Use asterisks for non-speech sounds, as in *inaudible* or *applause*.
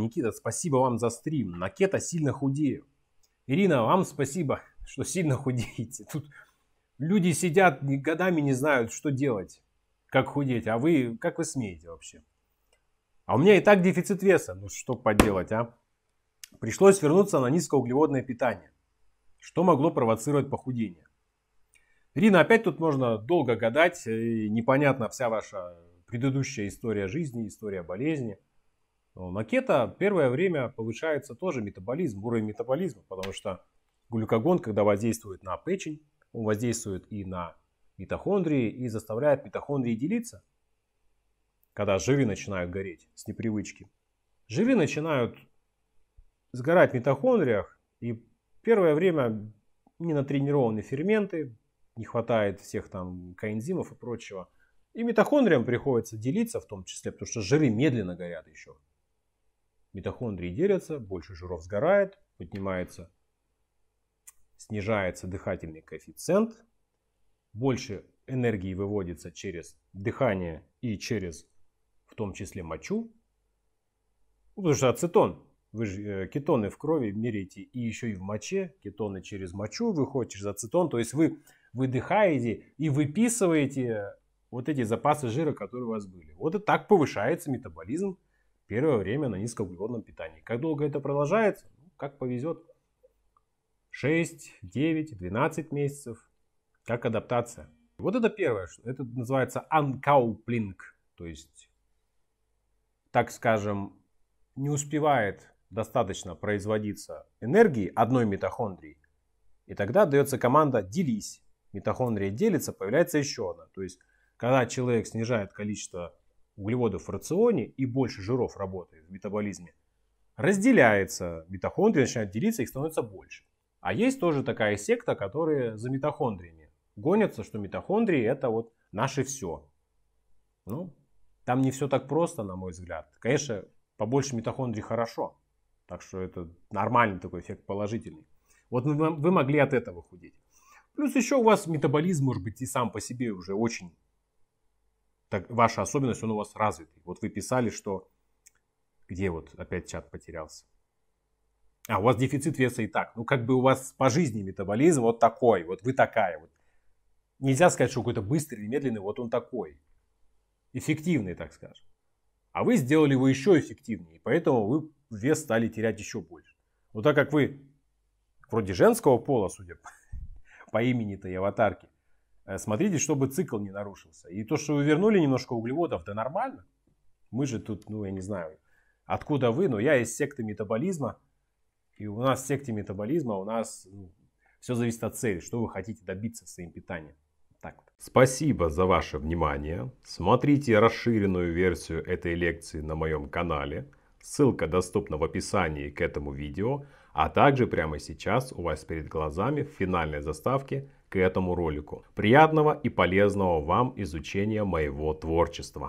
Никита, спасибо вам за стрим. На кето сильно худею. Ирина, вам спасибо, что сильно худеете. Тут люди сидят годами не знают, что делать, как худеть. А вы, как вы смеете вообще? А у меня и так дефицит веса. Ну что поделать, а? Пришлось вернуться на низкоуглеводное питание, что могло провоцировать похудение. Ирина, опять тут можно долго гадать, и непонятна вся ваша предыдущая история жизни, история болезни – макета первое время повышается тоже метаболизм, уровень метаболизма, потому что глюкогон, когда воздействует на печень, он воздействует и на митохондрии и заставляет митохондрии делиться, когда жиры начинают гореть с непривычки. Жиры начинают сгорать в митохондриях, и первое время не натренированы ферменты, не хватает всех там коэнзимов и прочего. И митохондриям приходится делиться в том числе, потому что жиры медленно горят еще. Митохондрии делятся, больше жиров сгорает, поднимается, снижается дыхательный коэффициент, больше энергии выводится через дыхание и через, в том числе, мочу. Ну, потому что ацетон, вы же, э, кетоны в крови меряете и еще и в моче, кетоны через мочу выходят, через ацетон. То есть вы выдыхаете и выписываете вот эти запасы жира, которые у вас были. Вот и так повышается метаболизм Первое время на низкоуглеводном питании. Как долго это продолжается? Ну, как повезет. 6, 9, 12 месяцев. Как адаптация. Вот это первое. Это называется анкауплинг. То есть, так скажем, не успевает достаточно производиться энергии одной митохондрии. И тогда дается команда «делись». Митохондрия делится, появляется еще одна. То есть, когда человек снижает количество углеводов в рационе и больше жиров работает в метаболизме, разделяется, митохондрии начинают делиться, их становится больше. А есть тоже такая секта, которые за митохондриями гонятся, что митохондрии это вот наше все. Ну, там не все так просто, на мой взгляд. Конечно, побольше митохондрий хорошо, так что это нормальный такой эффект положительный. Вот вы могли от этого худеть. Плюс еще у вас метаболизм, может быть, и сам по себе уже очень так, ваша особенность, он у вас развитый. Вот вы писали, что... Где вот опять чат потерялся? А, у вас дефицит веса и так. Ну, как бы у вас по жизни метаболизм вот такой, вот вы такая. Вот. Нельзя сказать, что какой-то быстрый или медленный, вот он такой. Эффективный, так скажем. А вы сделали его еще эффективнее, поэтому вы вес стали терять еще больше. Но так как вы вроде женского пола, судя по, *laughs* по имени-то и аватарке, Э, смотрите, чтобы цикл не нарушился. И то, что вы вернули немножко углеводов, да нормально. Мы же тут, ну, я не знаю, откуда вы, но я из секты метаболизма. И у нас в секте метаболизма у нас ну, все зависит от цели, что вы хотите добиться своим питанием. Так вот. Спасибо за ваше внимание. Смотрите расширенную версию этой лекции на моем канале – Ссылка доступна в описании к этому видео, а также прямо сейчас у вас перед глазами в финальной заставке к этому ролику. Приятного и полезного вам изучения моего творчества!